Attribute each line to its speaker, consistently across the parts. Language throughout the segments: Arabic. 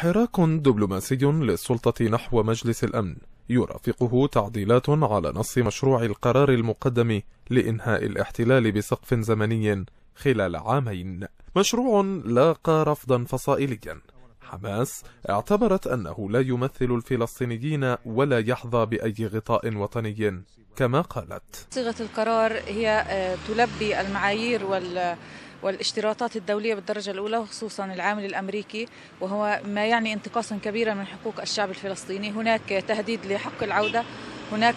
Speaker 1: حراك دبلوماسي للسلطة نحو مجلس الأمن يرافقه تعديلات على نص مشروع القرار المقدم لإنهاء الاحتلال بسقف زمني خلال عامين مشروع لاقى رفضا فصائليا حماس اعتبرت أنه لا يمثل الفلسطينيين ولا يحظى بأي غطاء وطني كما قالت
Speaker 2: صيغة القرار هي آه، تلبي المعايير وال والاشتراطات الدولية بالدرجة الأولى وخصوصا العامل الأمريكي وهو ما يعني انتقاصا كبيرا من حقوق الشعب الفلسطيني هناك تهديد لحق العودة هناك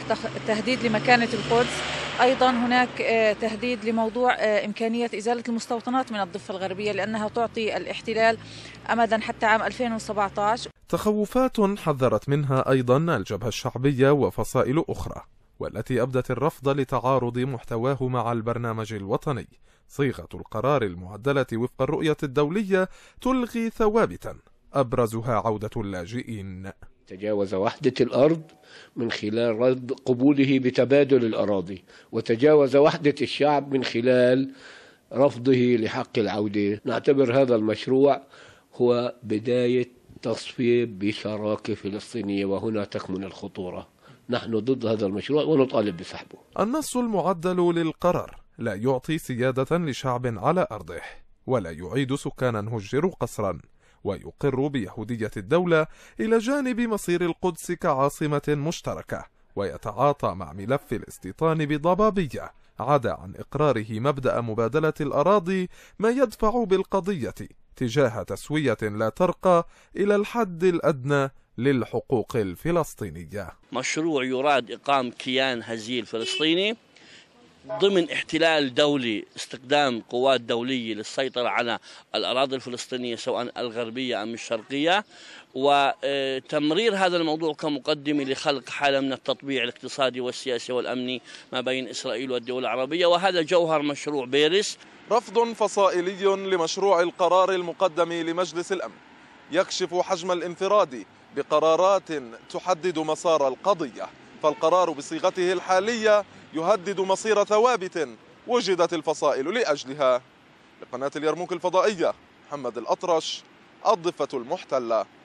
Speaker 2: تهديد لمكانة القدس أيضا هناك آه، تهديد لموضوع آه، إمكانية إزالة المستوطنات من الضفة الغربية لأنها تعطي الاحتلال أمدا حتى عام 2017
Speaker 1: تخوفات حذرت منها أيضا الجبهة الشعبية وفصائل أخرى والتي أبدت الرفض لتعارض محتواه مع البرنامج الوطني صيغة القرار المعدلة وفق الرؤية الدولية تلغي ثوابتا أبرزها عودة اللاجئين تجاوز وحدة الأرض من خلال
Speaker 3: رد قبوله بتبادل الأراضي وتجاوز وحدة الشعب من خلال رفضه لحق العودة نعتبر هذا المشروع هو بداية تصفية بشراكة فلسطينية وهنا تكمن الخطورة نحن ضد هذا المشروع ونطالب بسحبه
Speaker 1: النص المعدل للقرار لا يعطي سيادة لشعب على أرضه ولا يعيد سكانا هجروا قصرا ويقر بيهودية الدولة إلى جانب مصير القدس كعاصمة مشتركة ويتعاطى مع ملف الاستيطان بضبابية عدا عن إقراره مبدأ مبادلة الأراضي ما يدفع بالقضية تجاه تسوية لا ترقى إلى الحد الأدنى للحقوق الفلسطينية
Speaker 4: مشروع يراد إقام كيان هزيل فلسطيني ضمن احتلال دولي استخدام قوات دولية للسيطرة على الأراضي الفلسطينية سواء الغربية أم الشرقية وتمرير هذا الموضوع كمقدمة لخلق حالة من التطبيع الاقتصادي والسياسي والأمني ما بين إسرائيل والدول العربية وهذا جوهر مشروع بيرس
Speaker 1: رفض فصائلي لمشروع القرار المقدم لمجلس الأمن يكشف حجم الانفراد بقرارات تحدد مسار القضية فالقرار بصيغته الحالية يهدد مصير ثوابت وجدت الفصائل لأجلها لقناة اليرموك الفضائية محمد الأطرش الضفة المحتلة